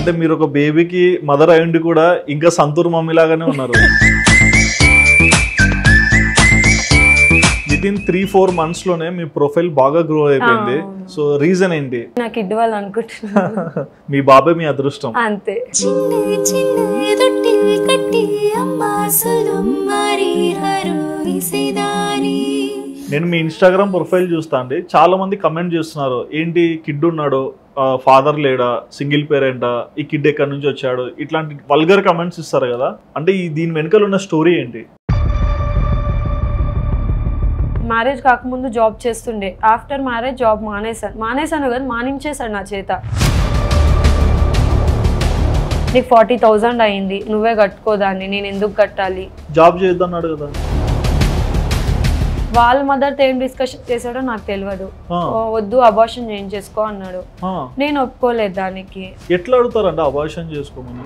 అంటే మీరు ఒక బేబీకి మదర్ అయ్యండి కూడా ఇంకా సంతూర్ మమ్మీ లాగానే ఉన్నారు within three four months లోనే మీ ప్రొఫైల్ బాగా గ్రో అయిపోయింది సో రీజన్ ఏంటి నాకు అనుకుంటున్నా మీ బాబే మీ అదృష్టం అంతే చిన్న నేను మీ ఇన్స్టాగ్రామ్ ప్రొఫైల్ చూస్తా అండి చాలా మంది కమెంట్ చేస్తున్నారు ఏంటి కిడ్ ఉన్నాడు ఫాదర్ లేడా సింగిల్ పేరెంటా ఈ కిడ్ ఎక్కడి నుంచి వచ్చాడు ఇట్లాంటి వల్గర్ కమెంట్స్ ఇస్తారు కదా అంటే ఈ దీని వెనుకలు ఉన్న స్టోరీ ఏంటి మ్యారేజ్ కాకముందు జాబ్ చేస్తుండే ఆఫ్టర్ మ్యారేజ్ జాబ్ మానేశాను మానేశాను కదా మానించేశాడు నా చేత నీకు ఫార్టీ థౌజండ్ అయింది నువ్వే కట్టుకోదాన్ని నేను ఎందుకు కట్టాలి జాబ్ చేద్దాం కదా వాళ్ళ మదర్ తేం ఏం డిస్కషన్ చేశాడో నాకు తెలియదు వద్దు అబార్షన్ చేసుకో అన్నాడు నేను ఒప్పుకోలేదు దానికి ఎట్లా అడుగుతారండి అబార్షన్ చేసుకోమని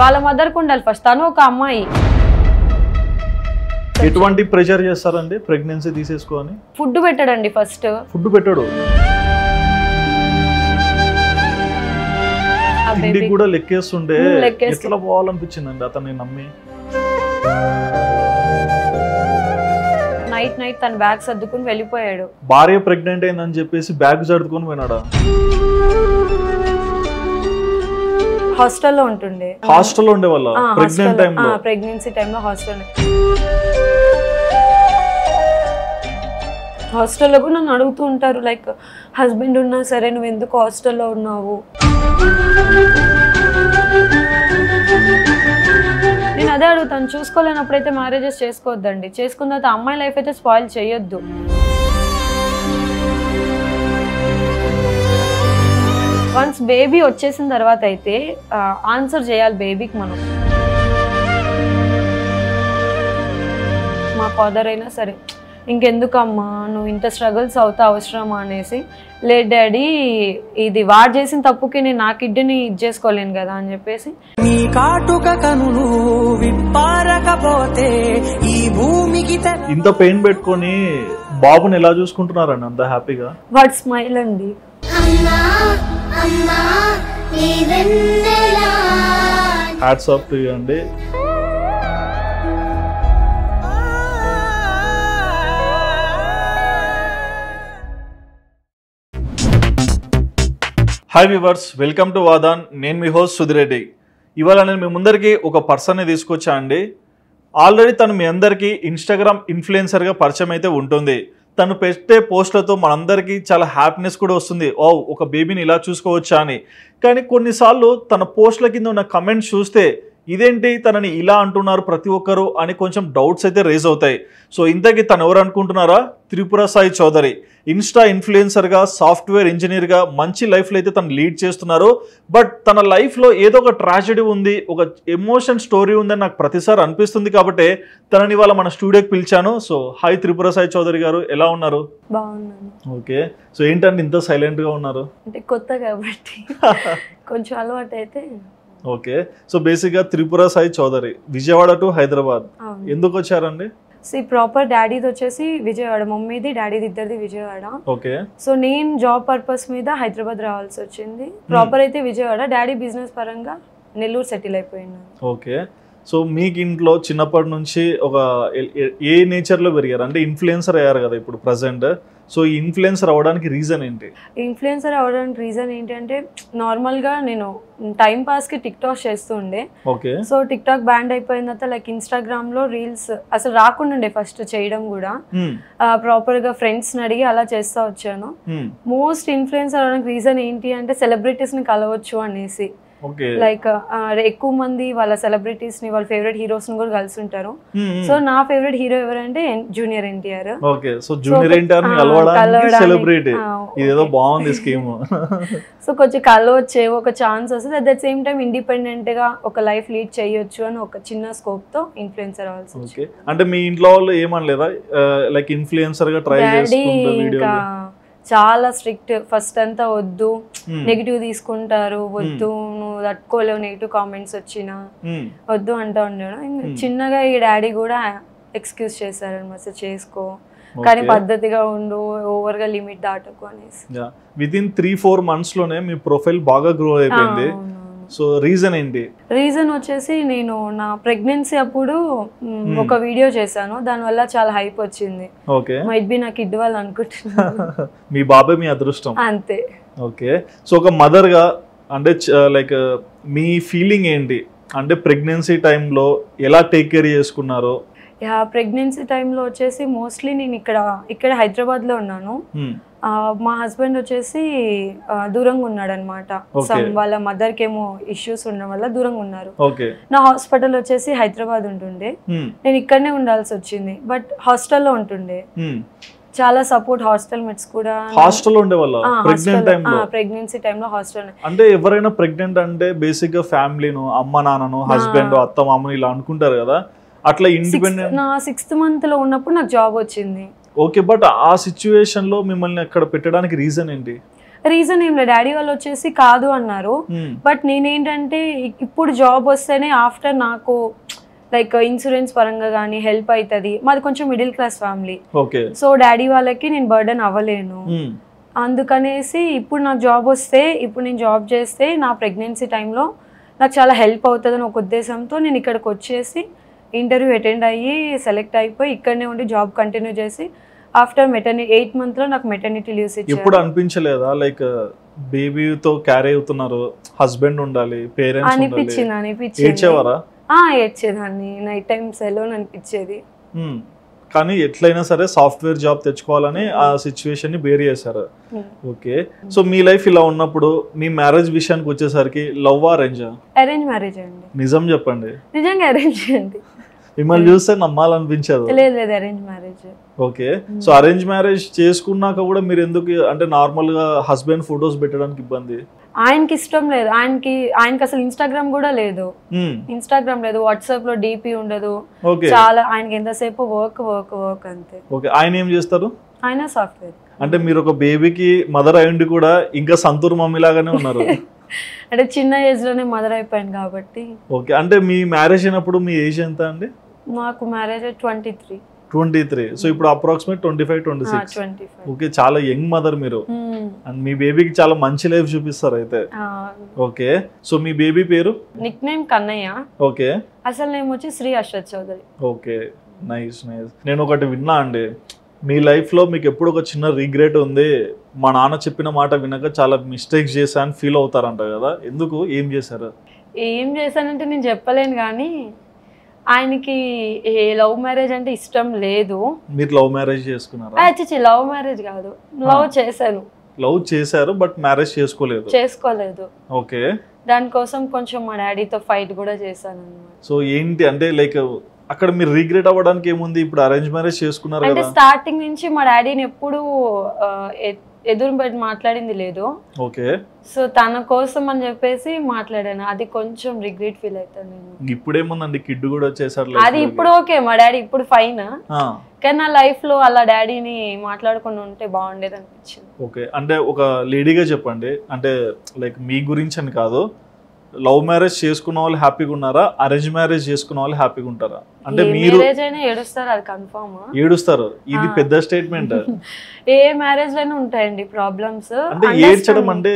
వాళ్ళ మదర్ కు ఉండాలి ఫస్ట్ తను ఒక అమ్మాయి ఎటువంటి ప్రెషర్ చేస్తారండి ప్రెగ్నెన్సీ తీసేసుకోని ఫుడ్ పెట్టాడండి ఫస్ట్ ఫుడ్ పెట్టాడు కూడా లెక్కేస్తుండే ఎట్లా పోవాలనిపించిందండి అతన్ని నమ్మి నైట్ నైట్ తన బ్యాగ్ సర్దుకుని వెళ్ళిపోయాడు భార్య ప్రెగ్నెంట్ అయిందని చెప్పేసి బ్యాగ్ సర్దుకుని పోయినాడా హాస్టల్లో ఉంటుండే హాస్టల్లో ఉండే వాళ్ళ ప్రెగ్నెంట్ ప్రెగ్నెన్సీ టైంలో హాస్టల్ హాస్టల్లో కూడా నన్ను అడుగుతూ ఉంటారు లైక్ హస్బెండ్ ఉన్నా సరే నువ్వు ఎందుకు హాస్టల్లో ఉన్నావు నేను అదే అడుగుతాను చూసుకోలేనప్పుడు అయితే మ్యారేజెస్ చేసుకోవద్దండి చేసుకున్న తర్వాత అమ్మాయి లైఫ్ అయితే స్పాయిల్ చేయొద్దు వన్స్ బేబీ వచ్చేసిన తర్వాత అయితే ఆన్సర్ చేయాలి బేబీకి మనం మా ఫాదర్ అయినా సరే ఇంకెందుకమ్మా నువ్వు ఇంత స్ట్రగుల్స్ అవుతా అవసరమా అనేసి లే డాడీ ఇది వాడు చేసిన తప్పుకి నేను నా కిడ్డిని ఇది చేసుకోలేను కదా అని చెప్పేసి నీ కాటుక కనులు విప్పారకపోతే ఈ భూమికి ఇంత పెయిన్ పెట్టుకొని బాబుని ఎలా చూసుకుంటున్నారని అంత హ్యాపీగా వాడు స్మైల్ అండి హ్యాట్స్ ఆఫ్ టు అండి హాయ్ వివర్స్ వెల్కమ్ టు వాదాన్ నేను మీ హోస్ట్ సుధిరెడ్డి ఇవాళ నేను మీ ముందరికి ఒక పర్సన్ని తీసుకొచ్చా అండి ఆల్రెడీ తను మీ అందరికీ ఇన్స్టాగ్రామ్ ఇన్ఫ్లుయెన్సర్గా పరిచయం అయితే ఉంటుంది తను పెట్టే పోస్టులతో మనందరికీ చాలా హ్యాపీనెస్ కూడా వస్తుంది ఓ oh, ఒక బేబీని ఇలా చూసుకోవచ్చా అని కానీ కొన్నిసార్లు తన పోస్టుల కింద ఉన్న కమెంట్స్ చూస్తే ఇదేంటి తనని ఇలా అంటున్నారు ప్రతి ఒక్కరు అని కొంచెం డౌట్స్ అయితే రేజ్ అవుతాయి సో ఇంతకీ తను ఎవరు అనుకుంటున్నారా త్రిపుర సాయి చౌదరి ఇన్స్టా ఇన్ఫ్లుయెన్సర్గా సాఫ్ట్వేర్ ఇంజనీర్గా మంచి లైఫ్లో అయితే తను లీడ్ చేస్తున్నారు బట్ తన లైఫ్లో ఏదో ఒక ట్రాజడీ ఉంది ఒక ఎమోషన్ స్టోరీ ఉందని నాకు ప్రతిసారి అనిపిస్తుంది కాబట్టి తనని వాళ్ళ మన స్టూడియోకి పిలిచాను సో హాయ్ త్రిపుర సాయి చౌదరి గారు ఎలా ఉన్నారు ఓకే సో ఏంటంటే ఇంత సైలెంట్గా ఉన్నారు అంటే కొత్త కాబట్టి కొంచెం అలవాటు అయితే ఓకే సో బేసిక్ గా త్రిపుర సాయి చౌదరి విజయవాడ టు హైదరాబాద్ ఎందుకు వచ్చారండి సీ ప్రాపర్ డాడీది వచ్చేసి విజయవాడ మమ్మీది డాడీది ఇద్దరిది విజయవాడ ఓకే సో నేను జాబ్ పర్పస్ మీద హైదరాబాద్ రావాల్సి వచ్చింది ప్రాపర్ hmm. అయితే విజయవాడ డాడీ బిజినెస్ పరంగా నెల్లూరు సెటిల్ అయిపోయింది ఓకే సో మీకు ఇంట్లో చిన్నప్పటి నుంచి ఒక ఏ నేచర్లో పెరిగారు అంటే ఇన్ఫ్లుయెన్సర్ అయ్యారు కదా ఇప్పుడు ప్రజెంట్ సో ఇన్ఫ్లుయెన్సర్ అవ్వడానికి రీజన్ ఏంటి ఇన్ఫ్లుయెన్సర్ అవ్వడానికి రీజన్ ఏంటంటే నార్మల్గా నేను టైం పాస్కి టిక్ టాక్ చేస్తూ ఉండే okay so TikTok banned అయిపోయిన తర్వాత లైక్ ఇన్స్టాగ్రామ్లో రీల్స్ అసలు రాకుండా ఉండే ఫస్ట్ చేయడం కూడా hmm. ప్రాపర్గా ఫ్రెండ్స్ని అడిగి అలా చేస్తూ వచ్చాను hmm. మోస్ట్ ఇన్ఫ్లుయెన్సర్ అవ్వడానికి రీజన్ ఏంటి అంటే సెలబ్రిటీస్ని కలవచ్చు అనేసి లైక్ ఎక్కువ మంది వాళ్ళ సెలబ్రిటీస్ ని వాళ్ళ ఫేవరెట్ హీరోస్ ని కూడా కలిసి ఉంటారు సో నా ఫేవరెట్ హీరో ఎవరంటే junior NTR okay so junior NTR celebrity ఇదేదో బాగుంది స్కీమ్ సో కొంచెం వచ్చే ఒక ఛాన్స్ వస్తుంది at the same time independent గా ఒక లైఫ్ లీడ్ చేయొచ్చు అని ఒక చిన్న స్కోప్ తో ఇన్ఫ్లుయెన్సర్ అవ్వాల్సి అంటే మీ ఇంట్లో వాళ్ళు ఏమనలేదా లైక్ ఇన్ఫ్లుయెన్సర్ గా ట్రై చేసుకుంటా చాలా స్ట్రిక్ట్ ఫస్ట్ అంతా వద్దు నెగిటివ్ తీసుకుంటారు వద్దు తట్టుకోలేవు నెగిటివ్ కామెంట్స్ వచ్చినా hmm. వద్దు అంటూ ఉండేవాడు hmm. చిన్నగా ఈ డాడీ కూడా ఎక్స్క్యూజ్ చేశారనమాట సార్ చేసుకో కానీ పద్ధతిగా ఉండు ఓవర్ గా లిమిట్ దాటకు అనేసి within three four months లోనే మీ ప్రొఫైల్ బాగా గ్రో అయిపోయింది సో రీజన్ ఏంటి రీజన్ వచ్చేసి నేను నా ప్రెగ్నెన్సీ అప్పుడు hmm. ఒక వీడియో చేశాను దాని వల్ల చాలా హైప్ వచ్చింది ఓకే మైట్ బి నాకు ఇడ్వాలి అనుకుంటున్నా మీ బాబాయ్ మీ అదృష్టం అంతే ఓకే సో ఒక మదర్ గా అంటే లైక్ మీ ఫీలింగ్ ఏంటి అంటే ప్రెగ్నెన్సీ టైంలో ఎలా టేక్ కేర్ చేసుకున్నారో యా ప్రెగ్నెన్సీ టైంలో వచ్చేసి మోస్ట్లీ నేను ఇక్కడ ఇక్కడ హైదరాబాద్లో ఉన్నాను hmm. మా హస్బెండ్ వచ్చేసి దూరంగా ఉన్నాడు అనమాట వాళ్ళ మదర్కి ఏమో ఇష్యూస్ ఉండడం వల్ల దూరంగా ఉన్నారు నా హాస్పిటల్ వచ్చేసి హైదరాబాద్ ఉంటుండే hmm. నేను ఇక్కడనే ఉండాల్సి వచ్చింది బట్ హాస్టల్లో ఉంటుండే hmm. చాలా సపోర్ట్ హాస్టల్ మెట్స్ కూడా హాస్టల్ ఉండేవాళ్ళ ప్రెగ్నెంట్ టైంలో ప్రెగ్నెన్సీ టైంలో హాస్టల్ అంటే ఎవరైనా ప్రెగ్నెంట్ అంటే బేసిక్ గా ఫ్యామిలీను అమ్మ నాన్నను హస్బెండ్ అత్త మామను ఇలా అనుకుంటారు కదా అట్లా ఇండిపెండెంట్ నా సిక్స్త్ మంత్ లో ఉన్నప్పుడు నాకు జాబ్ వచ్చింది ఓకే బట్ ఆ సిచ్యువేషన్ లో మిమ్మల్ని అక్కడ పెట్టడానికి రీజన్ ఏంటి రీజన్ ఏం లేదు డాడీ వాళ్ళు వచ్చేసి కాదు అన్నారు బట్ నేనేంటంటే ఇప్పుడు జాబ్ వస్తేనే ఆఫ్టర్ నాకు లైక్ ఇన్సూరెన్స్ పరంగా కానీ హెల్ప్ అవుతుంది మాది కొంచెం middle class family so daddy వాళ్ళకి నేను బర్డన్ అవ్వలేను అందుకనేసి ఇప్పుడు నాకు జాబ్ వస్తే ఇప్పుడు నేను జాబ్ చేస్తే నా ప్రెగ్నెన్సీ టైంలో నాకు చాలా హెల్ప్ అవుతుందని ఒక ఉద్దేశంతో నేను ఇక్కడికి వచ్చేసి ఇంటర్వ్యూ అటెండ్ అయ్యి సెలెక్ట్ అయిపోయి ఇక్కడనే ఉండి జాబ్ కంటిన్యూ చేసి ఆఫ్టర్ మెటర్నిటీ ఎయిట్ మంత్ లో నాకు మెటర్నిటీ లీవ్స్ ఇప్పుడు అనిపించలేదా లైక్ బేబీతో క్యారీ అవుతున్నారు హస్బెండ్ ఉండాలి పేరెంట్స్ అనిపించింది అనిపించింది ఏడ్చేదాన్ని నైట్ టైమ్స్ ఎలో అనిపించేది కానీ ఎట్లయినా సరే సాఫ్ట్వేర్ జాబ్ తెచ్చుకోవాలని ఆ సిచ్యువేషన్ ని బేర్ చేశారు ఓకే సో మీ లైఫ్ ఇలా ఉన్నప్పుడు మీ మ్యారేజ్ విషయానికి వచ్చేసరికి లవ్ అరేంజ్ అరేంజ్ మ్యారేజ్ అండి నిజం చెప్పండి నిజంగా అరేంజ్ అండి మిమ్మల్ని చూస్తే నమ్మాలనిపించదు లేదు లేదు arrange marriage okay hmm. So arrange marriage చేసుకున్నాక కూడా మీరు ఎందుకు అంటే నార్మల్ గా హస్బెండ్ ఫొటోస్ పెట్టడానికి ఇబ్బంది ఆయనకి ఇష్టం లేదు ఆయనకి ఆయనకి అసలు ఇన్స్టాగ్రామ్ కూడా లేదు ఇన్స్టాగ్రామ్ hmm. లేదు వాట్సాప్ లో డిపి ఉండదు చాలా ఆయనకి ఎంతసేపు వర్క్ వర్క్ వర్క్ అంతే ఓకే ఆయన ఏం చేస్తారు ఆయన సాఫ్ట్వేర్ అంటే మీరు ఒక బేబీకి మదర్ అయ్యండి కూడా ఇంకా సంతూర్ మమ్మీ లాగానే ఉన్నారు అంటే చిన్న ఏజ్ లోనే మదర్ అయిపోయాను కాబట్టి ఓకే అంటే మీ మ్యారేజ్ అయినప్పుడు మీ ఏజ్ ఎంత అండి మాకు marriage twenty three twenty three so ఇప్పుడు approximate twenty five twenty six okay చాలా యంగ్ మదర్ మీరు అండ్ మీ బేబీకి చాలా మంచి లైఫ్ చూపిస్తారు అయితే ఓకే సో మీ బేబీ పేరు నిక్ నేమ్ కన్నయ్య ఓకే అసలు నేమ్ వచ్చి Shri Ashwath Chowdary okay nice nice నేను ఒకటి విన్నా అండి మీ లైఫ్లో మీకు ఎప్పుడు ఒక చిన్న రిగ్రెట్ ఉంది మా నాన్న చెప్పిన మాట వినక చాలా మిస్టేక్స్ చేశా అని ఫీల్ అవుతారంట కదా ఎందుకు ఏం చేశారు ఏం చేశానంటే నేను చెప్పలేను కానీ ఆయనకి లవ్ మ్యారేజ్ అంటే ఇష్టం లేదు మీరు లవ్ మ్యారేజ్ చేసుకున్నారు లవ్ మ్యారేజ్ కాదు లవ్ చేశాను లవ్ చేశారు బట్ మ్యారేజ్ చేసుకోలేదు చేసుకోలేదు ఓకే దానికోసం కొంచెం మా డాడీతో ఫైట్ కూడా చేశాను సో ఏంటి అంటే లైక్ అక్కడ మీరు రిగ్రెట్ అవ్వడానికి ఏముంది ఇప్పుడు అరేంజ్ మ్యారేజ్ చేసుకున్నారు అంటే స్టార్టింగ్ నుంచి మా డాడీని ఎప్పుడు ఎదురు మాట్లాడింది లేదు ఓకే సో తన కోసం అని చెప్పేసి మాట్లాడాను అది కొంచెం రిగ్రెట్ ఫీల్ అవుతాను ఇప్పుడేముందండి కిడ్ కూడా వచ్చేసారు అది ఇప్పుడు ఓకే మా డాడీ ఇప్పుడు ఫైన్ కానీ నా లైఫ్ లో అలా డాడీని మాట్లాడుకుని ఉంటే బాగుండేది అనిపించింది ఓకే అంటే ఒక లేడీగా చెప్పండి అంటే లైక్ మీ గురించి అని కాదు లవ్ మ్యారేజ్ చేసుకున్న వాళ్ళు హ్యాపీగా ఉన్నారా అరేంజ్ మ్యారేజ్ చేసుకున్న వాళ్ళు హ్యాపీగా ఉంటారా అంటే మీరు ఏడుస్తారు అది కన్ఫర్మ్ ఏడుస్తారు ఇది పెద్ద స్టేట్మెంట్ ఏ మ్యారేజ్ లోనే ఉంటాయండి ప్రాబ్లమ్స్ అంటే ఏడ్చడం అంటే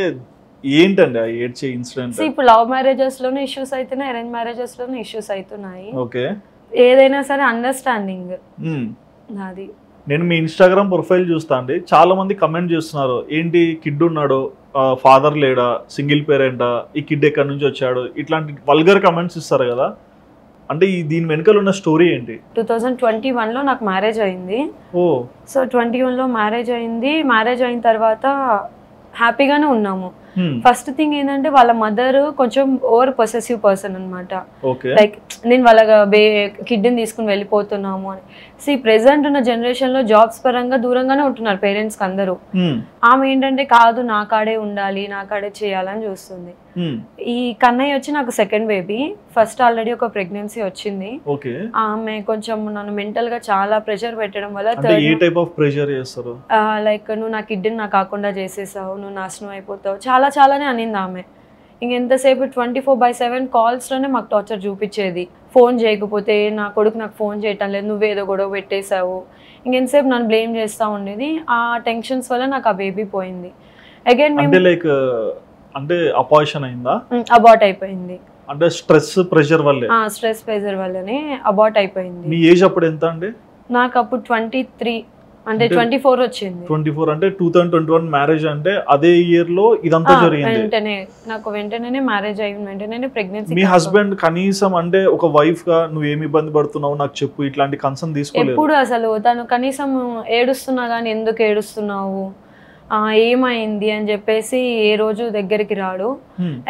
ఏంటండి ఆ ఏడ్చే ఇన్సిడెంట్ ఇప్పుడు లవ్ మ్యారేజెస్ లోనే ఇష్యూస్ అవుతున్నాయి అరేంజ్ మ్యారేజెస్ లోనే ఇష్యూస్ అవుతున్నాయి ఓకే ఏదైనా సరే అండర్స్టాండింగ్ hmm. అది నేను మీ ఇన్స్టాగ్రామ్ ప్రొఫైల్ చూస్తా అండి చాలా మంది కమెంట్ చేస్తున్నారు ఏంటి కిడ్ ఉన్నాడు ఫాదర్ లేడా సింగిల్ పేరెంటా ఈ కిడ్ ఎక్కడి నుంచి వచ్చాడు ఇట్లాంటి వల్గర్ కమెంట్స్ ఇస్తారు కదా అంటే ఈ దీని వెనుకలు ఉన్న స్టోరీ ఏంటి టూ థౌజండ్ ట్వంటీ వన్లో నాకు మ్యారేజ్ అయింది ఓ సో ట్వంటీ వన్లో మ్యారేజ్ అయింది మ్యారేజ్ అయిన తర్వాత హ్యాపీగానే ఉన్నాము ఫస్ట్ hmm. థింగ్ ఏంటంటే వాళ్ళ మదర్ కొంచెం ఓవర్ పొసెసివ్ పర్సన్ అనమాట లైక్ నేను వాళ్ళ బే కిడ్ని తీసుకుని వెళ్ళిపోతున్నాము అని సి ప్రెసెంట్ ఉన్న జనరేషన్ లో జాబ్స్ పరంగా దూరంగానే ఉంటున్నారు పేరెంట్స్ కి అందరూ hmm. ఆమె ఏంటంటే కాదు నా కాడే ఉండాలి నా కాడే చేయాలని చూస్తుంది hmm. ఈ కన్నయ్య వచ్చి నాకు సెకండ్ బేబీ ఫస్ట్ ఆల్రెడీ ఒక ప్రెగ్నెన్సీ వచ్చింది ఆమె కొంచెం నన్ను మెంటల్ గా చాలా ప్రెషర్ పెట్టడం వల్ల లైక్ నువ్వు నా కిడ్ని నా కాకుండా చేసేసావు నువ్వు నాశనం అయిపోతావు చాలా చాలానే అనింది ఆమె ఇంక ఎంతసేపు ట్వంటీ ఫోర్ బై సెవెన్ కాల్స్లోనే మాకు టార్చర్ చూపించేది ఫోన్ చేయకపోతే నా కొడుకు నాకు ఫోన్ చేయటం లేదు నువ్వేదో గొడవ పెట్టేశావు ఇంకెంతసేపు నన్ను బ్లేమ్ చేస్తూ ఉండేది ఆ టెన్షన్స్ వల్ల నాకు ఆ బేబీ పోయింది అగైన్ లైక్ అంటే అపాయిషన్ అయిందా అబార్ట్ అయిపోయింది అంటే స్ట్రెస్ ప్రెషర్ వల్ల స్ట్రెస్ ప్రెషర్ వల్లనే అబార్ట్ అయిపోయింది మీ ఏజ్ అప్పుడు ఎంత అండి నాకు అప్పుడు ట్వంటీ త్రీ అంటే ట్వంటీ ఫోర్ వచ్చింది ట్వంటీ ఫోర్ అంటే two thousand twenty one marriage అంటే అదే ఇయర్ లో ఇదంతా జరిగింది వెంటనే నాకు వెంటనే మ్యారేజ్ అయిన వెంటనే ప్రెగ్నెన్సీ మీ హస్బెండ్ కనీసం అంటే ఒక వైఫ్ గా నువ్వు ఏమి ఇబ్బంది పడుతున్నావు నాకు చెప్పు ఇట్లాంటి కన్సర్న్ తీసుకోలేదు ఎప్పుడు అసలు తను కనీసం ఏడుస్తున్నా కానీ ఎందుకు ఏడుస్తున్నావు ఏమైంది అని చెప్పేసి ఏ రోజు దగ్గరికి రాడు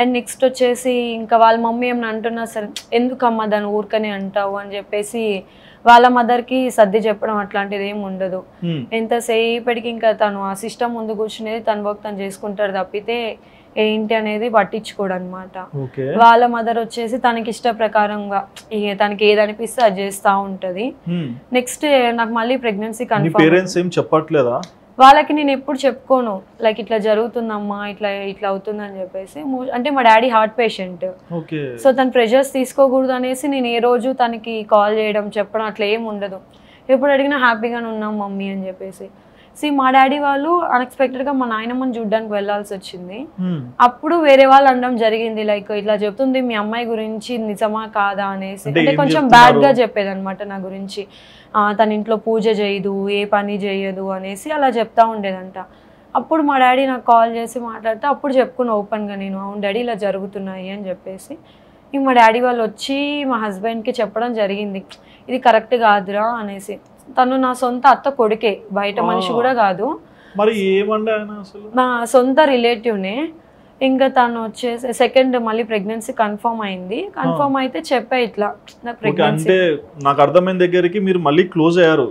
అండ్ నెక్స్ట్ వచ్చేసి ఇంకా వాళ్ళ మమ్మీ ఏమన్నా అంటున్నా సరే ఎందుకమ్మా దాన్ని ఊరికనే అంటావు అని చెప్పేసి వాళ్ళ మదర్ కి సర్ది చెప్పడం అట్లాంటిది ఏమి ఉండదు ఎంతసేపటికి ఇంకా తను ఆ సిస్టమ్ ముందు కూర్చునేది తన వర్క్ తను చేసుకుంటారు తప్పితే ఏంటి అనేది పట్టించుకోడు అనమాట వాళ్ళ మదర్ వచ్చేసి తనకి ఇష్ట ప్రకారంగా తనకి ఏది అనిపిస్తే అది చేస్తా ఉంటది నెక్స్ట్ నాకు మళ్ళీ ప్రెగ్నెన్సీ కన్ఫర్మ్ చెప్పట్లేదా వాళ్ళకి నేను ఎప్పుడు చెప్పుకోను లైక్ ఇట్లా జరుగుతుందమ్మా ఇట్లా ఇట్లా అవుతుందని చెప్పేసి అంటే మా డాడీ హార్ట్ పేషెంట్ సో తన ప్రెషర్స్ తీసుకోకూడదు అనేసి నేను ఏ రోజు తనకి కాల్ చేయడం చెప్పడం అట్లా ఏం ఉండదు ఎప్పుడు అడిగినా హ్యాపీగానే ఉన్నాం మమ్మీ అని చెప్పేసి సి మా డాడీ వాళ్ళు అన్ఎక్స్పెక్టెడ్ గా మా నాయనమ్మని చూడడానికి వెళ్లాల్సి వచ్చింది hmm. అప్పుడు వేరే వాళ్ళు అనడం జరిగింది లైక్ ఇట్లా చెప్తుంది మీ అమ్మాయి గురించి నిజమా కాదా అనేసి అంటే కొంచెం బ్యాడ్ గా చెప్పేది అనమాట నా గురించి తన ఇంట్లో పూజ చేయదు ఏ పని చేయదు అనేసి అలా చెప్తా ఉండేదంట అప్పుడు మా డాడీ నాకు కాల్ చేసి మాట్లాడితే అప్పుడు చెప్పుకున్నా గా నేను అవును డాడీ ఇలా జరుగుతున్నాయి అని చెప్పేసి ఇంక మా డాడీ వాళ్ళు వచ్చి మా హస్బెండ్కి చెప్పడం జరిగింది ఇది కరెక్ట్ కాదురా అనేసి తను నా సొంత అత్త కొడుకే బయట మనిషి కూడా కాదు మరి నా సొంత రిలేటివ్నే ఇంకా తను వచ్చేసి సెకండ్ మళ్ళీ ప్రెగ్నెన్సీ కన్ఫర్మ్ అయింది కన్ఫర్మ్ అయితే చెప్పే ఇట్లా అంటే ప్రెగ్నెన్సీ నాకు అర్థమైన దగ్గరికి మీరు మళ్ళీ క్లోజ్ అయ్యారు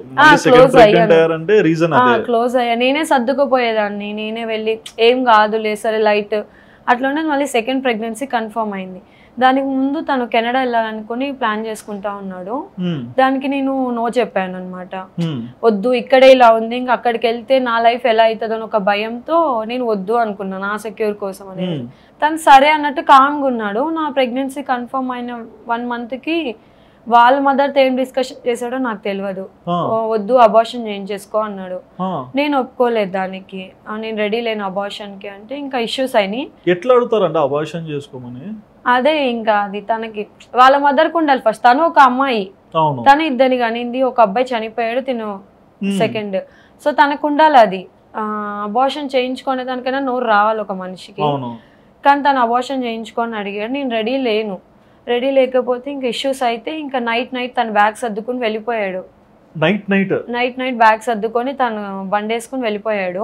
క్లోజ్ క్లోజ్ అయ్యా నేనే సర్దుకుపోయేదాన్ని నేనే వెళ్ళి ఏం కాదులే సరే లైట్ అట్లా ఉండేది మళ్ళీ సెకండ్ ప్రెగ్నెన్సీ కన్ఫర్మ్ అయింది దానికి ముందు తను కెనడా వెళ్ళాలనుకుని ప్లాన్ చేసుకుంటా ఉన్నాడు దానికి నేను నో చెప్పాను అనమాట వద్దు ఇక్కడే ఇలా ఉంది ఇంకా అక్కడికి వెళ్తే నా లైఫ్ ఎలా అని ఒక భయంతో నేను వద్దు అనుకున్నాను నా సెక్యూర్ కోసం అనేది తను సరే అన్నట్టు కామ్గా ఉన్నాడు నా ప్రెగ్నెన్సీ కన్ఫర్మ్ అయిన వన్ మంత్కి వాళ్ళ మదర్తో ఏం డిస్కషన్ చేశాడో నాకు తెలియదు వద్దు అబార్షన్ చేయించేసుకో అన్నాడు నేను ఒప్పుకోలేదు దానికి నేను రెడీ లేను అబార్షన్కి అంటే ఇంకా ఇష్యూస్ అయినాయి ఎట్లా అడుగుతారండి అబార్షన్ చేసుకోమని అదే ఇంకా అది తనకి వాళ్ళ మదర్ కుండాలి ఉండాలి ఫస్ట్ తను ఒక అమ్మాయి తను ఇద్దరిని కానింది ఒక అబ్బాయి చనిపోయాడు తిను సెకండ్ సో తనకు ఉండాలి అది అబోషన్ చేయించుకునే దానికైనా నోరు రావాలి ఒక మనిషికి కానీ తను అబార్షన్ చేయించుకొని అడిగాడు నేను రెడీ లేను రెడీ లేకపోతే ఇంకా ఇష్యూస్ అయితే ఇంకా నైట్ నైట్ తన బ్యాగ్ సర్దుకుని వెళ్ళిపోయాడు night night night night bag సర్దుకొని తను బండి వేసుకుని వెళ్ళిపోయాడు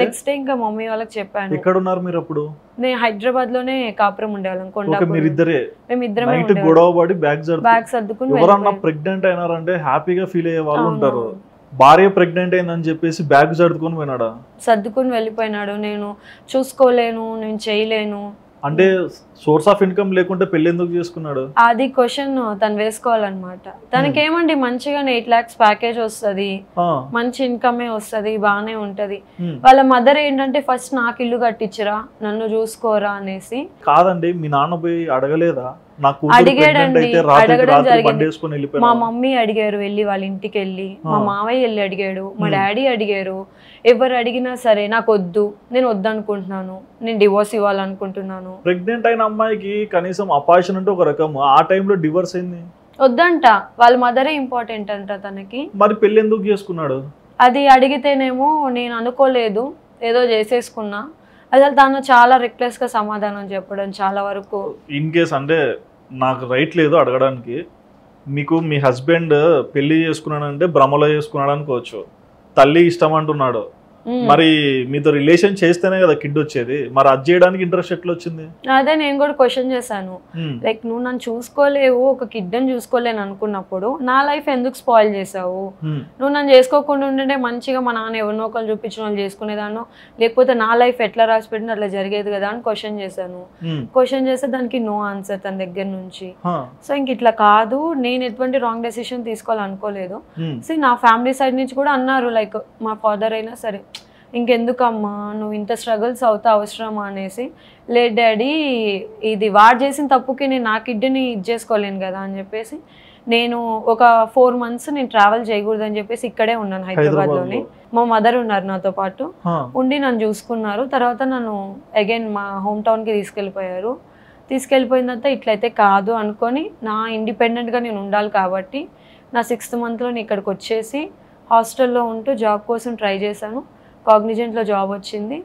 నెక్స్ట్ డే ఇంకా మమ్మీ వాళ్ళకి చెప్పాను ఎక్కడ ఉన్నారు మీరు అప్పుడు నేను హైదరాబాద్ లోనే కాపురం ఉండేవాళ్ళం కొండరే గొడవ పడి బ్యాగ్ సర్దుకుని ప్రెగ్నెంట్ అయినారంటే హ్యాపీగా ఫీల్ అయ్యే వాళ్ళు ఉంటారు భార్య ప్రెగ్నెంట్ అయిందని చెప్పేసి బ్యాగ్ సర్దుకొని పోయినాడా సర్దుకొని వెళ్ళిపోయినాడు నేను చూసుకోలేను నేను చేయలేను అంటే సోర్స్ ఆఫ్ ఇన్కమ్ లేకుండా పెళ్లి ఎందుకు చేసుకున్నాడు అది క్వశ్చన్ తను వేసుకోవాలన్నమాట తనకి ఏమండి hmm. మంచిగా ఎయిట్ లాక్స్ ప్యాకేజ్ వస్తుంది మంచి ఇన్కమే వస్తుంది బాగానే ఉంటది hmm. వాళ్ళ మదర్ ఏంటంటే ఫస్ట్ నాకు ఇల్లు కట్టించరా నన్ను చూసుకోరా అనేసి కాదండి మీ నాన్న పోయి అడగలేదా అడిగాడండి అడగడం జరిగింది మా మమ్మీ అడిగారు వెళ్ళి వాళ్ళ ఇంటికి వెళ్ళి మా మావయ్య వెళ్ళి అడిగాడు మా hmm. డాడీ అడిగారు ఎవరు అడిగినా సరే నాకు వద్దు నేను వద్దనుకుంటున్నాను నేను డివోర్స్ ఇవ్వాలనుకుంటున్నాను ప్రెగ్నెంట్ అయిన అమ్మాయికి కనీసం అపాషన్ అంటే ఒక రకం ఆ టైంలో డివోర్స్ అయింది వద్దంట వాళ్ళ మదరే ఇంపార్టెంట్ అంట తనకి మరి పెళ్ళి ఎందుకు చేసుకున్నాడు అది అడిగితేనేమో నేను అనుకోలేదు ఏదో చేసేసుకున్నా అసలు తను చాలా రిక్లెస్ గా సమాధానం చెప్పడం చాలా వరకు ఇన్ కేస్ అంటే నాకు రైట్ లేదు అడగడానికి మీకు మీ హస్బెండ్ పెళ్లి చేసుకున్నాడంటే భ్రమలో చేసుకున్నాడు అనుకోవచ్చు తల్లి ఇష్టం అంటున్నాడు మరి మీతో రిలేషన్ చేస్తేనే కదా కిడ్ వచ్చేది మరి అది చేయడానికి ఇంట్రెస్ట్ ఎట్లా వచ్చింది అదే నేను కూడా క్వశ్చన్ చేశాను లైక్ నువ్వు నన్ను చూసుకోలేవు ఒక కిడ్ అని చూసుకోలేను అనుకున్నప్పుడు నా లైఫ్ ఎందుకు స్పాయిల్ చేసావు నువ్వు నన్ను చేసుకోకుండా ఉంటుంటే మంచిగా మా నాన్న ఎవరినో ఒకరు చూపించిన వాళ్ళు చేసుకునేదాను లేకపోతే నా లైఫ్ ఎట్లా రాసి పెట్టిన అట్లా జరిగేది కదా అని క్వశ్చన్ చేశాను క్వశ్చన్ చేస్తే దానికి నో ఆన్సర్ తన దగ్గర నుంచి సో ఇంక ఇట్లా కాదు నేను ఎటువంటి రాంగ్ డెసిషన్ తీసుకోవాలనుకోలేదు సో నా ఫ్యామిలీ సైడ్ నుంచి కూడా అన్నారు లైక్ మా ఫాదర్ అయినా సరే ఇంకెందుకమ్మా నువ్వు ఇంత స్ట్రగుల్స్ అవుతా అవసరమా అనేసి లేట్ డాడీ ఇది వాడు చేసిన తప్పుకి నేను నా కిడ్ని ఇది చేసుకోలేను కదా అని చెప్పేసి నేను ఒక ఫోర్ మంత్స్ నేను ట్రావెల్ చేయకూడదని చెప్పేసి ఇక్కడే ఉన్నాను హైదరాబాద్ లోని మా మదర్ ఉన్నారు నాతో పాటు ఉండి నన్ను చూసుకున్నారు తర్వాత నన్ను అగైన్ మా హోమ్ టౌన్ కి తీసుకెళ్ళిపోయారు తీసుకెళ్ళిపోయిన తర్వాత ఇట్లయితే కాదు అనుకొని నా ఇండిపెండెంట్గా నేను ఉండాలి కాబట్టి నా సిక్స్త్ మంత్లో నేను ఇక్కడికి వచ్చేసి హాస్టల్లో ఉంటూ జాబ్ కోసం ట్రై చేశాను కాగ్నిజెంట్లో జాబ్ వచ్చింది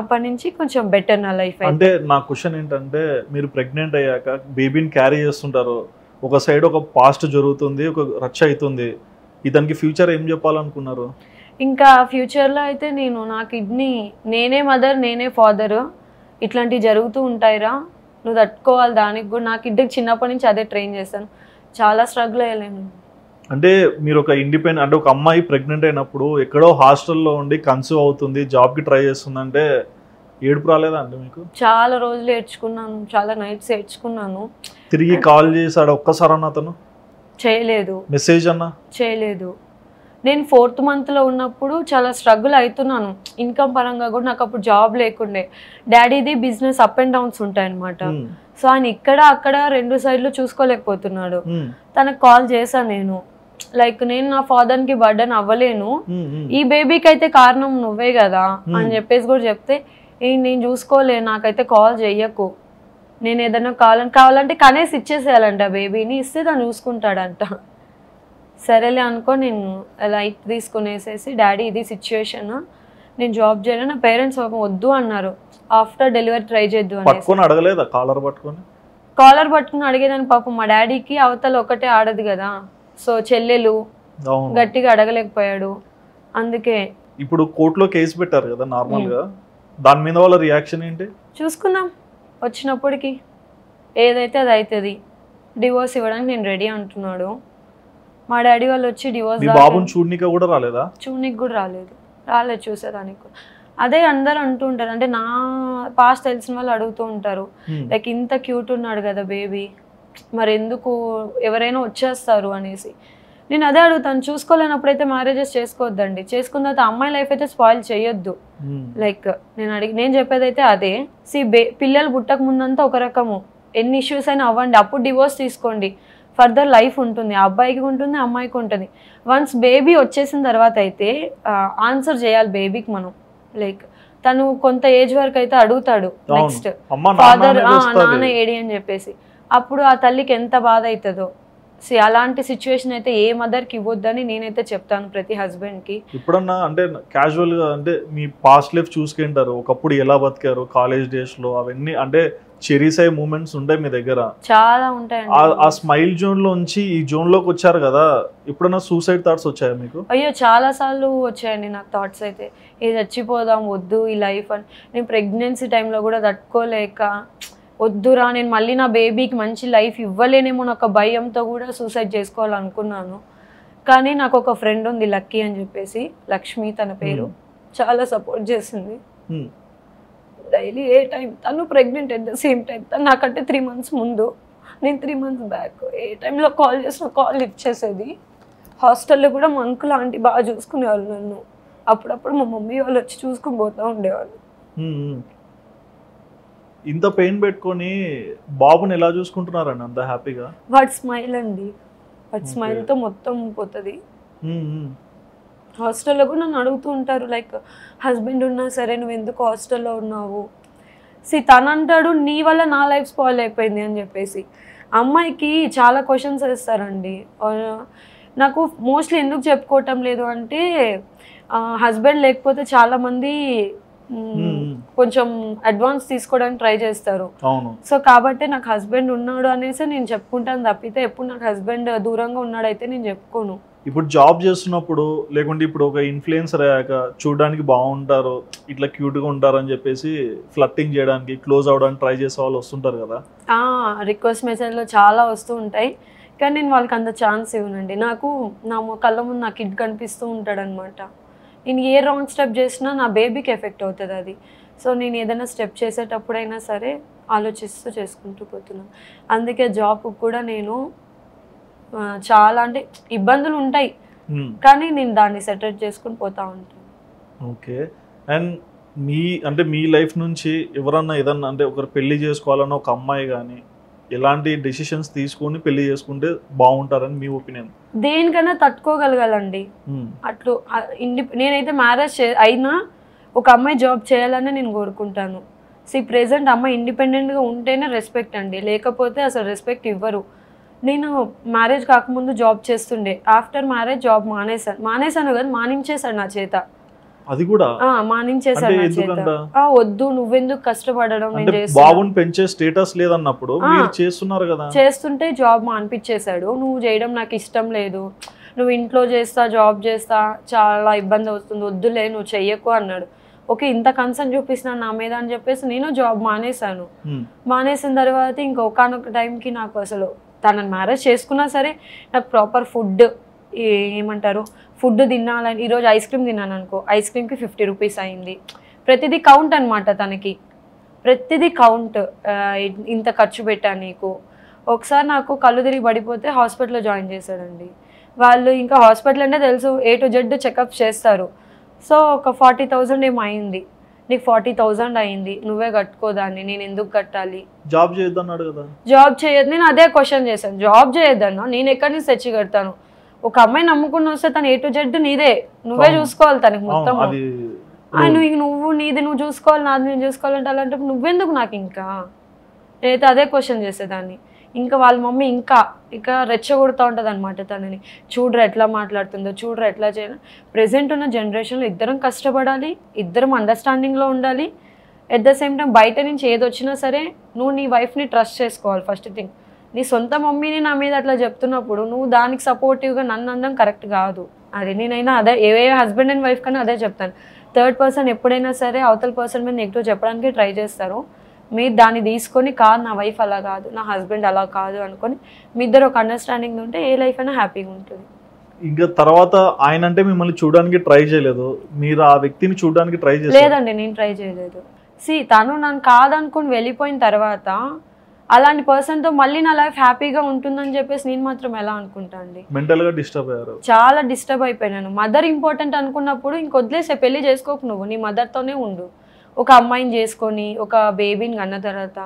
అప్పటి నుంచి కొంచెం బెటర్ నా లైఫ్ అంటే నా క్వశ్చన్ ఏంటంటే మీరు ప్రెగ్నెంట్ అయ్యాక బేబీని క్యారీ చేస్తుంటారు ఒక సైడ్ ఒక పాస్ట్ జరుగుతుంది ఒక రచ్చ అవుతుంది ఇతనికి ఫ్యూచర్ ఏం చెప్పాలనుకున్నారు ఇంకా ఫ్యూచర్లో అయితే నేను నా కిడ్నీ నేనే మదర్ నేనే ఫాదరు ఇట్లాంటివి జరుగుతూ ఉంటాయిరా నువ్వు తట్టుకోవాలి దానికి కూడా నా కిడ్నీకి చిన్నప్పటి నుంచి అదే ట్రైన్ చేశాను చాలా స్ట్రగుల్ అయ్యలేను అంటే మీరు ఒక ఇండిపెండెంట్ అంటే ఒక అమ్మాయి ప్రెగ్నెంట్ అయినప్పుడు ఎక్కడో హాస్టల్లో ఉండి కన్సీవ్ అవుతుంది జాబ్కి ట్రై చేస్తుందంటే ఏడుపు రాలేదా అండి మీకు చాలా రోజులు ఏడ్చుకున్నాను చాలా నైట్స్ ఏడ్చుకున్నాను తిరిగి కాల్ చేశాడు ఒక్కసారి అన్న అతను చేయలేదు మెసేజ్ అన్న చేయలేదు నేను ఫోర్త్ మంత్లో ఉన్నప్పుడు చాలా స్ట్రగుల్ అవుతున్నాను ఇన్కమ్ పరంగా కూడా నాకు అప్పుడు జాబ్ లేకుండే డాడీది బిజినెస్ అప్ అండ్ డౌన్స్ ఉంటాయన్నమాట సో ఆయన ఇక్కడ అక్కడ రెండు సైడ్లు చూసుకోలేకపోతున్నాడు తనకు కాల్ చేశాను నేను లైక్ నేను నా ఫాదర్ కి బర్డన్ అవ్వలేను hmm, hmm. ఈ బేబీకి అయితే కారణం నువ్వే కదా అని hmm. చెప్పేసి కూడా చెప్తే నేను చూసుకోలే నాకైతే కాల్ చెయ్యకు నేను ఏదైనా కావాలని కావాలంటే కనేసి ఇచ్చేసేయాలంట బేబీని ఇస్తే తను చూసుకుంటాడంట సరేలే అనుకో నేను లైట్ తీసుకునేసేసి డాడీ ఇది సిచ్యువేషన్ నేను జాబ్ చేయను నా పేరెంట్స్ పాపం వద్దు అన్నారు ఆఫ్టర్ డెలివరీ ట్రై చేద్దు పట్టుకొని కాలర్ కాలర్ పట్టుకుని అడిగేదాన్ని పాపం మా డాడీకి అవతల ఒకటే ఆడదు కదా సో చెల్లెలు గట్టిగా అడగలేకపోయాడు అందుకే ఇప్పుడు కోర్టులో కేసు పెట్టారు కదా నార్మల్ గా దాని మీద వాళ్ళ రియాక్షన్ ఏంటి చూసుకుందాం వచ్చినప్పటికి ఏదైతే అది అవుతుంది డివోర్స్ ఇవ్వడానికి నేను రెడీ అంటున్నాడు మా డాడీ వాళ్ళు వచ్చి డివోర్స్ బాబుని చూడనికి కూడా రాలేదా చూడనికి కూడా రాలేదు రాలేదు చూసేదానికి అదే అందరు అంటూ ఉంటారు అంటే నా పాస్ట్ తెలిసిన వాళ్ళు అడుగుతూ ఉంటారు లైక్ ఇంత క్యూట్ ఉన్నాడు కదా బేబీ మరి ఎందుకు ఎవరైనా వచ్చేస్తారు అనేసి నేను అదే అడుగుతాను చూసుకోలేనప్పుడైతే మ్యారేజెస్ చేసుకోవద్దండి చేసుకున్న తర్వాత అమ్మాయి లైఫ్ అయితే స్పాయిల్ చేయొద్దు లైక్ hmm. నేను అడిగి నేను చెప్పేది అయితే అదే సి బే పిల్లలు పుట్టక ముందంతా ఒక రకము ఎన్ని ఇష్యూస్ అయినా అవ్వండి అప్పుడు డివోర్స్ తీసుకోండి ఫర్దర్ లైఫ్ ఉంటుంది అబ్బాయికి ఉంటుంది అమ్మాయికి ఉంటుంది వన్స్ బేబీ వచ్చేసిన తర్వాత అయితే ఆన్సర్ చేయాలి బేబీకి మనం లైక్ తను కొంత ఏజ్ వరకు అయితే అడుగుతాడు నెక్స్ట్ ఫాదర్ నాన్న ఏడి అని చెప్పేసి అప్పుడు ఆ తల్లికి ఎంత బాధ అవుతుందో సో అలాంటి సిచ్యువేషన్ అయితే ఏ మదర్కి ఇవ్వద్దని నేనైతే చెప్తాను ప్రతి హస్బెండ్కి ఇప్పుడన్నా అంటే క్యాజువల్గా అంటే మీ పాస్ట్ లైఫ్ చూసుకుంటారు ఒకప్పుడు ఎలా బతికారు కాలేజ్ డేస్లో అవన్నీ అంటే చెరీస్ అయ్యే మూమెంట్స్ ఉంటాయి మీ దగ్గర చాలా ఉంటాయి ఆ స్మైల్ జోన్ లో నుంచి ఈ జోన్ లోకి వచ్చారు కదా ఇప్పుడన్నా సూసైడ్ థాట్స్ వచ్చాయా మీకు అయ్యో చాలా సార్లు వచ్చాయండి నాకు థాట్స్ అయితే ఇది చచ్చిపోదాం వద్దు ఈ లైఫ్ అని నేను ప్రెగ్నెన్సీ టైంలో కూడా తట్టుకోలేక వద్దురా నేను మళ్ళీ నా బేబీకి మంచి లైఫ్ ఇవ్వలేనేమో నాకు భయంతో కూడా సూసైడ్ చేసుకోవాలనుకున్నాను కానీ నాకు ఒక ఫ్రెండ్ ఉంది లక్కీ అని చెప్పేసి లక్ష్మి తన పేరు చాలా సపోర్ట్ చేసింది డైలీ ఏ టైం తను pregnant at the same time తను నాకంటే త్రీ మంత్స్ ముందు నేను త్రీ మంత్స్ బ్యాక్ ఏ టైంలో కాల్ చేసిన కాల్ లిఫ్ట్ చేసేది హాస్టల్లో కూడా మా అంకుల్ ఆంటీ బాగా చూసుకునేవాళ్ళు నన్ను అప్పుడప్పుడు మా మమ్మీ వాళ్ళు వచ్చి చూసుకుని పోతూ ఉండేవాళ్ళు ఇంత పెయిన్ పెట్టుకొని బాబుని ఎలా చూసుకుంటున్నారండి అంత హ్యాపీగా వాడి స్మైల్ అండి వాడి స్మైల్తో మొత్తం పోతుంది హాస్టల్లో కూడా నన్ను అడుగుతూ ఉంటారు లైక్ హస్బెండ్ ఉన్నా సరే నువ్వు ఎందుకు హాస్టల్లో ఉన్నావు సి తన అంటాడు నీ వల్ల నా లైఫ్ స్పాయిల్ అయిపోయింది అని చెప్పేసి అమ్మాయికి చాలా క్వశ్చన్స్ వేస్తారండి నాకు మోస్ట్లీ ఎందుకు చెప్పుకోవటం లేదు అంటే హస్బెండ్ లేకపోతే చాలామంది కొంచెం అడ్వాన్స్ తీసుకోవడానికి ట్రై చేస్తారు సో కాబట్టి నాకు హస్బెండ్ ఉన్నాడు అనేసి నేను చెప్పుకుంటాను తప్పితే ఎప్పుడు నాకు హస్బెండ్ దూరంగా ఉన్నాడైతే నేను చెప్పుకోను ఇప్పుడు జాబ్ చేస్తున్నప్పుడు లేకుంటే ఇప్పుడు ఒక ఇన్ఫ్లుయెన్సర్ అయ్యాక చూడడానికి బాగుంటారు ఇట్లా గా ఉంటారు అని చెప్పేసి ఫ్లట్టింగ్ చేయడానికి క్లోజ్ అవడానికి ట్రై చేసే వాళ్ళు వస్తుంటారు కదా రిక్వెస్ట్ మెసేజ్లో చాలా వస్తూ ఉంటాయి కానీ నేను వాళ్ళకి అంత ఛాన్స్ ఇవ్వనండి నాకు నా కళ్ళ ముందు నా కిడ్ కనిపిస్తూ ఉంటాడనమాట నేను ఏ రాంగ్ స్టెప్ చేసినా నా బేబీకి ఎఫెక్ట్ అవుతుంది అది సో నేను ఏదైనా స్టెప్ చేసేటప్పుడైనా సరే ఆలోచిస్తూ చేసుకుంటూ పోతున్నాను అందుకే జాబ్ కూడా నేను చాలా అంటే ఇబ్బందులు ఉంటాయి hmm. కానీ నేను దాన్ని సెటరేట్ చేసుకుని పోతా ఉంటాను ఓకే అండ్ మీ అంటే మీ లైఫ్ నుంచి ఎవరన్నా ఏదన్నా అంటే ఒకరు పెళ్లి చేసుకోవాలన్న ఒక అమ్మాయి కానీ ఇలాంటి డిసిషన్స్ తీసుకొని పెళ్లి చేసుకుంటే బాగుంటారని మీ ఒపీనియన్ దేనికైనా తట్టుకోగలగాలండి hmm. అట్లు నేనైతే మ్యారేజ్ అయినా ఒక అమ్మాయి జాబ్ చేయాలని నేను కోరుకుంటాను సి ప్రెసెంట్ అమ్మాయి ఇండిపెండెంట్గా ఉంటేనే రెస్పెక్ట్ అండి లేకపోతే అసలు రెస్పెక్ట్ ఇవ్వరు నేను మ్యారేజ్ కాకముందు జాబ్ చేస్తుండే ఆఫ్టర్ మ్యారేజ్ జాబ్ మానేశాను మానేశాను కదా మానించేశాడు నా చేత అది కూడా మానించేసారు వద్దు నువ్వెందుకు కష్టపడడం బాబుని పెంచే స్టేటస్ లేదన్నప్పుడు చేస్తున్నారు కదా చేస్తుంటే జాబ్ మానిపించేశాడు నువ్వు చేయడం నాకు ఇష్టం లేదు నువ్వు ఇంట్లో చేస్తా జాబ్ చేస్తా చాలా ఇబ్బంది అవుతుంది వద్దులే నువ్వు చెయ్యకు అన్నాడు ఓకే ఇంత కన్సర్న్ చూపిస్తున్నాను నా మీద అని చెప్పేసి నేను జాబ్ మానేశాను మానేసిన తర్వాత ఇంకొకనొక టైంకి నాకు అసలు తనని మ్యారేజ్ చేసుకున్నా సరే నాకు ప్రాపర్ ఫుడ్ ఏమంటారు ఫుడ్ తినాలని ఈరోజు ఐస్ క్రీమ్ తిన్నాను అనుకో ఐస్ క్రీమ్కి ఫిఫ్టీ రూపీస్ అయింది ప్రతిదీ కౌంట్ అనమాట తనకి ప్రతిదీ కౌంట్ ఇంత ఖర్చు పెట్టాను నీకు ఒకసారి నాకు కళ్ళు తిరిగి పడిపోతే హాస్పిటల్లో జాయిన్ చేశాడండి వాళ్ళు ఇంకా హాస్పిటల్ అంటే తెలుసు ఏ టు జెడ్ చెకప్ చేస్తారు సో ఒక ఫార్టీ థౌజండ్ ఏమైంది నీకు ఫార్టీ థౌజండ్ అయింది నువ్వే కట్టుకోదాన్ని నేను ఎందుకు కట్టాలి జాబ్ చేయొద్దన్నాడు కదా జాబ్ చేయొద్దు నేను అదే క్వశ్చన్ చేశాను జాబ్ చేయొద్దన్నా నేను ఎక్కడి నుంచి తెచ్చి కడతాను ఒక అమ్మాయి నమ్ముకుని వస్తే తను ఏ టు జెడ్ నీదే నువ్వే చూసుకోవాలి తనకి మొత్తం నువ్వు నువ్వు నీది నువ్వు చూసుకోవాలి నాది నేను చూసుకోవాలంటే అలాంటప్పుడు నువ్వెందుకు నాకు ఇంకా నేనైతే అదే క్వశ్చన్ చేసేదాన్ని ఇంకా వాళ్ళ మమ్మీ ఇంకా ఇంకా రెచ్చగొడుతూ ఉంటుంది అనమాట తనని చూడరా ఎట్లా మాట్లాడుతుందో చూడరా ఎట్లా చేయను ప్రజెంట్ ఉన్న జనరేషన్లో ఇద్దరం కష్టపడాలి ఇద్దరం అండర్స్టాండింగ్లో ఉండాలి ఎట్ ద సేమ్ టైం బయట నుంచి ఏదొచ్చినా సరే నువ్వు నీ వైఫ్ని ట్రస్ట్ చేసుకోవాలి ఫస్ట్ థింగ్ నీ సొంత మమ్మీని నా మీద అట్లా చెప్తున్నప్పుడు నువ్వు దానికి సపోర్టివ్గా నన్ను అందం కరెక్ట్ కాదు అది నేనైనా అదే ఏ హస్బెండ్ అండ్ వైఫ్ కన్నా అదే చెప్తాను థర్డ్ పర్సన్ ఎప్పుడైనా సరే అవతల పర్సన్ మీద నెగిటివ్ చెప్పడానికి ట్రై చేస్తారు మీరు దాన్ని తీసుకొని కాదు నా వైఫ్ అలా కాదు నా హస్బెండ్ అలా కాదు అనుకొని మీ ఇద్దరు ఒక అండర్స్టాండింగ్ ఉంటే ఏ లైఫ్ అయినా హ్యాపీగా ఉంటుంది ఇంకా తర్వాత ఆయన అంటే మిమ్మల్ని చూడడానికి ట్రై చేయలేదు మీరు ఆ వ్యక్తిని చూడడానికి ట్రై చేయలేదు లేదండి నేను ట్రై చేయలేదు సి తను నన్ను కాదనుకుని వెళ్ళిపోయిన తర్వాత అలాంటి పర్సన్ తో మళ్ళీ నా లైఫ్ హ్యాపీగా ఉంటుందని చెప్పేసి నేను మాత్రం ఎలా అనుకుంటా అండి చాలా డిస్టర్బ్ అయిపోయినాను మదర్ ఇంపార్టెంట్ అనుకున్నప్పుడు ఇంకొద్దిలేసే పెళ్లి చేసుకోకు నువ్వు నీ మదర్ తోనే ఉండు ఒక అమ్మాయిని చేసుకొని ఒక బేబీని కన్న తర్వాత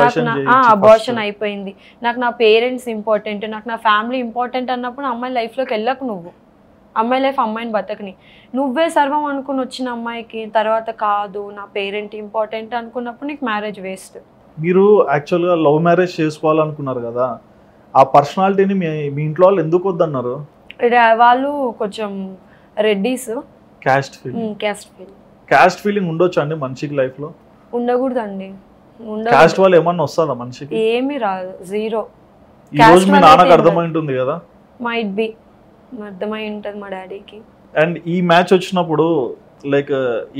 నాకు నా అబార్షన్ అయిపోయింది నాకు నా పేరెంట్స్ ఇంపార్టెంట్ నాకు నా ఫ్యామిలీ ఇంపార్టెంట్ అన్నప్పుడు అమ్మాయి లైఫ్లోకి వెళ్ళకు నువ్వు అమ్మాయి లైఫ్ అమ్మాయిని బతకని నువ్వే సర్వం అనుకుని వచ్చిన అమ్మాయికి తర్వాత కాదు నా పేరెంట్ ఇంపార్టెంట్ అనుకున్నప్పుడు నీకు మ్యారేజ్ వేస్ట్ మీరు యాక్చువల్గా లవ్ మ్యారేజ్ చేసుకోవాలనుకున్నారు కదా ఆ పర్సనాలిటీని మీ మీ ఇంట్లో వాళ్ళు ఎందుకు వద్దన్నారు వాళ్ళు కొంచెం Reddys caste feeling caste feeling caste feeling ఉండొచ్చు అండి మనిషికి లైఫ్లో ఉండకూడదండి క్యాస్ట్ వాళ్ళు ఏమన్నా వస్తుందా మనిషికి ఏమీ రాదు జీరో ఈ రోజు మీ నాన్నకు అర్థమై ఉంటుంది కదా మైట్ బి అర్థమై ఉంటుంది మా డాడీకి అండ్ ఈ మ్యాచ్ వచ్చినప్పుడు లైక్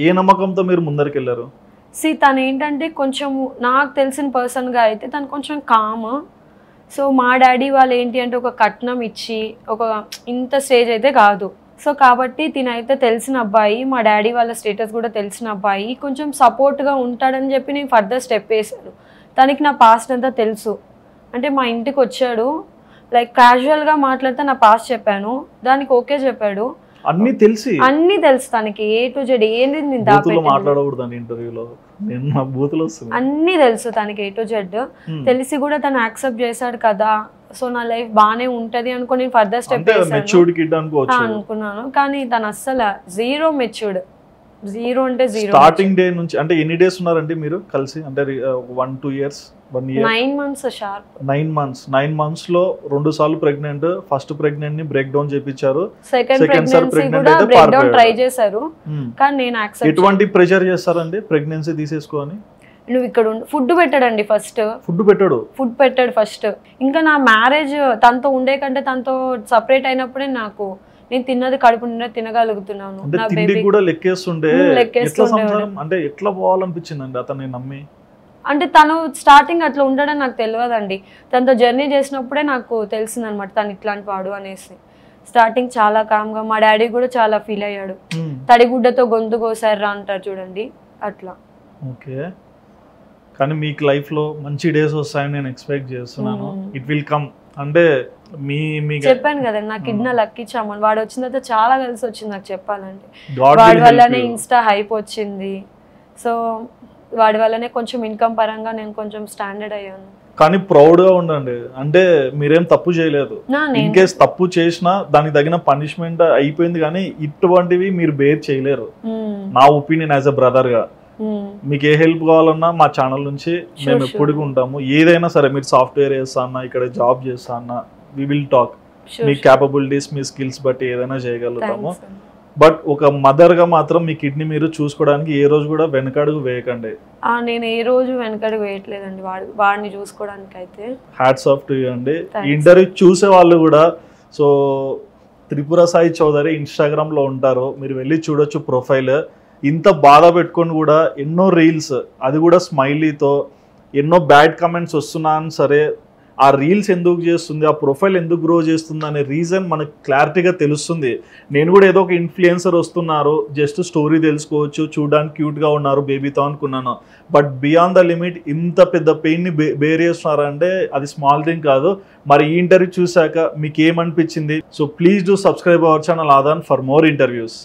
ఏ నమ్మకంతో మీరు ముందరికి వెళ్ళారు సి తను ఏంటంటే కొంచెం నాకు తెలిసిన పర్సన్గా అయితే తను కొంచెం కామ్ సో మా డాడీ వాళ్ళు ఏంటి అంటే ఒక కట్నం ఇచ్చి ఒక ఇంత స్టేజ్ అయితే కాదు సో కాబట్టి తినైతే తెలిసిన అబ్బాయి మా డాడీ వాళ్ళ స్టేటస్ కూడా తెలిసిన అబ్బాయి కొంచెం సపోర్ట్గా ఉంటాడని చెప్పి నేను ఫర్దర్ స్టెప్ వేశాను తనకి నా పాస్ట్ అంతా తెలుసు అంటే మా ఇంటికి వచ్చాడు లైక్ క్యాజువల్గా మాట్లాడితే నా పాస్ట్ చెప్పాను దానికి ఓకే చెప్పాడు అన్ని తెలిసి అన్ని తెలుసు తనకి ఏ టు జెడ్ ఏంటి మాట్లాడకూడదు ఇంటర్వ్యూలో నేను బూతులు వస్తుంది అన్ని తెలుసు తనకి ఏ టు జెడ్ తెలిసి కూడా తను యాక్సెప్ట్ చేశాడు కదా సో నా లైఫ్ బానే ఉంటది అనుకో నేను ఫర్దర్ స్టెప్ అనుకున్నాను కానీ తను అస్సలు జీరో మెచ్యూర్డ్ జీరో అంటే జీరో స్టార్టింగ్ డే నుంచి అంటే ఎన్ని డేస్ ఉన్నారండి మీరు కలిసి అంటే one two years one year nine months sharp nine months nine months లో రెండు సార్లు ప్రెగ్నెంట్ ఫస్ట్ ప్రెగ్నెంట్ ని బ్రేక్ డౌన్ చేపించారు second pregnant break down try చేశారు hmm. కానీ నేను యాక్సెప్ట్ ఎటువంటి ప్రెజర్ చేస్తారండి ప్రెగ్నెన్సీ తీసేసుకొని నువ్వు ఇక్కడ ఫుడ్ పెట్టాడండి ఫస్ట్ ఫుడ్ పెట్టాడు ఫుడ్ పెట్టాడు ఫస్ట్ ఇంకా నా మ్యారేజ్ తనతో ఉండే కంటే తనతో సపరేట్ అయినప్పుడే నాకు నేను తిన్నది కడుపు నిండా తినగలుగుతున్నాను కూడా లెక్కేస్తుండే అంటే ఎట్లా పోవాలనిపించిందండి అతన్ని నమ్మి అంటే తను స్టార్టింగ్ అట్లా ఉండడం నాకు తెలియదండి తనతో జర్నీ చేసినప్పుడే నాకు తెలిసింది అనమాట తను ఇట్లాంటి వాడు అనేసి స్టార్టింగ్ చాలా కామ్గా మా డాడీ కూడా చాలా ఫీల్ అయ్యాడు తడిగుడ్డతో గొంతు కోసారు రా అంటారు చూడండి అట్లా ఓకే కానీ మీకు లైఫ్లో మంచి డేస్ వస్తాయని నేను ఎక్స్పెక్ట్ చేస్తున్నాను ఇట్ విల్ కమ్ అంటే మీ చెప్పాను కదా నా కిడ్నా లక్ ఇచ్చాము వాడు వచ్చిన తర్వాత చాలా కలిసి వచ్చింది నాకు చెప్పాలంటే వాడి వల్లనే ఇన్స్టా హైప్ వచ్చింది సో వాడి వల్లనే కొంచెం ఇన్కమ్ పరంగా నేను కొంచెం స్టాండర్డ్ అయ్యాను కానీ ప్రౌడ్ గా ఉండండి అంటే మీరేం తప్పు చేయలేదు ఇన్ కేస్ తప్పు చేసినా దానికి తగిన పనిష్మెంట్ అయిపోయింది కానీ ఇటువంటివి మీరు బేర్ చేయలేరు నా ఒపీనియన్ యాజ్ అ బ్రదర్ గా మీకు ఏ హెల్ప్ కావాలన్నా మా ఛానల్ నుంచి మేము ఎప్పటికీ ఉంటాము ఏదైనా సరే మీరు సాఫ్ట్వేర్ చేస్తా అన్నా ఇక్కడ జాబ్ చేస్తా అన్నా వి విల్ టాక్ మీ క్యాపబిలిటీస్ మీ స్కిల్స్ బట్టి ఏదైనా చేయగలుగుతాము బట్ ఒక మదర్ గా మాత్రం మీ కిడ్నీ మీరు చూసుకోవడానికి ఏ రోజు కూడా వెనకడుగు వేయకండి నేను ఏ రోజు వెనకడుగు వేయట్లేదండి వాడిని చూసుకోవడానికి అయితే హ్యాట్స్ ఆఫ్ టు అండి ఇంటర్వ్యూ చూసే వాళ్ళు కూడా సో త్రిపుర సాయి చౌదరి లో ఉంటారు మీరు వెళ్ళి చూడొచ్చు ప్రొఫైల్ ఇంత బాధ పెట్టుకొని కూడా ఎన్నో రీల్స్ అది కూడా స్మైలీతో ఎన్నో బ్యాడ్ కమెంట్స్ వస్తున్నా సరే ఆ రీల్స్ ఎందుకు చేస్తుంది ఆ ప్రొఫైల్ ఎందుకు గ్రో చేస్తుంది అనే రీజన్ మనకు క్లారిటీగా తెలుస్తుంది నేను కూడా ఏదో ఒక ఇన్ఫ్లుయెన్సర్ వస్తున్నారు జస్ట్ స్టోరీ తెలుసుకోవచ్చు చూడడానికి క్యూట్గా ఉన్నారు బేబీతో అనుకున్నాను బట్ బియాండ్ ద లిమిట్ ఇంత పెద్ద పెయిన్ని బే బేర్ చేస్తున్నారంటే అది స్మాల్ థింగ్ కాదు మరి ఈ ఇంటర్వ్యూ చూశాక మీకు ఏమనిపించింది so please do subscribe our channel Aadhan for more interviews